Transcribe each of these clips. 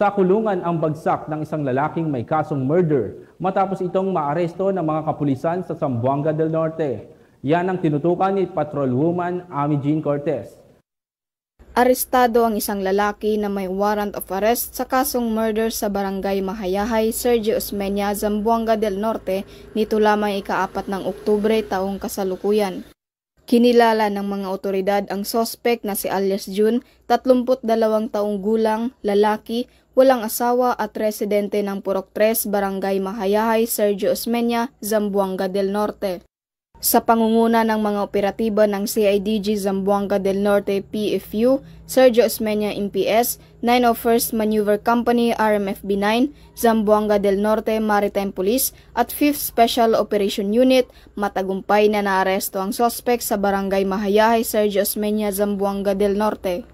Sa kulungan ang bagsak ng isang lalaking may kasong murder matapos itong maaresto ng mga kapulisan sa Zamboanga del Norte. Yan ang tinutukan ni Patrolwoman Amy Jean Cortez. Arestado ang isang lalaki na may warrant of arrest sa kasong murder sa barangay Mahayahay, Sergio Osmeña, Zamboanga del Norte nito lamang ikaapat ng Oktubre taong kasalukuyan. Kinilala ng mga otoridad ang sospek na si alias June, 32 taong gulang, lalaki, walang asawa at residente ng Purok 3, Barangay Mahayahay, Sergio Osmeña, Zamboanga del Norte. Sa pangunguna ng mga operatiba ng CIDG Zamboanga del Norte PFU, Sergio Osmeña MPS, 901st Maneuver Company RMFB9, Zamboanga del Norte Maritime Police at 5th Special Operation Unit, matagumpay na naaresto ang sospek sa barangay Mahayahay, Sergio Osmeña, Zamboanga del Norte.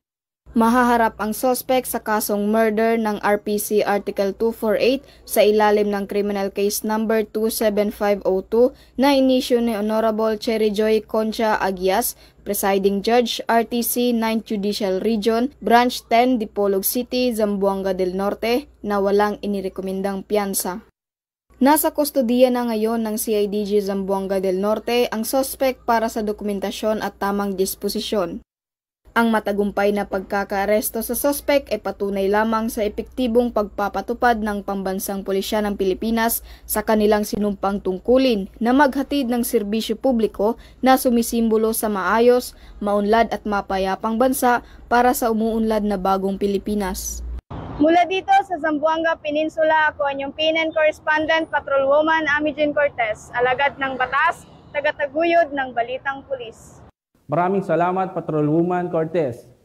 Mahaharap ang sospek sa kasong murder ng RPC Article 248 sa ilalim ng Criminal Case Number 27502 na inisyo ni Honorable Cherry Joy Concha Agias, Presiding Judge RTC 9 Judicial Region, Branch 10, Dipolog City, Zamboanga del Norte na walang inirekomendang piyansa. Nasa kustodiya na ngayon ng CIDG Zamboanga del Norte ang sospek para sa dokumentasyon at tamang disposisyon. Ang matagumpay na pagkakaaresto sa sospek ay patunay lamang sa epektibong pagpapatupad ng pambansang pulisya ng Pilipinas sa kanilang sinumpang tungkulin na maghatid ng serbisyo publiko na sumisimbolo sa maayos, maunlad at mapayapang bansa para sa umuunlad na bagong Pilipinas. Mula dito sa Zamboanga Peninsula, ako ang inyong PNN Correspondent Patrolwoman Amijin Cortez, alagad ng batas, tagataguyod ng Balitang Pulis. Maraming salamat, Patrolwoman Cortez.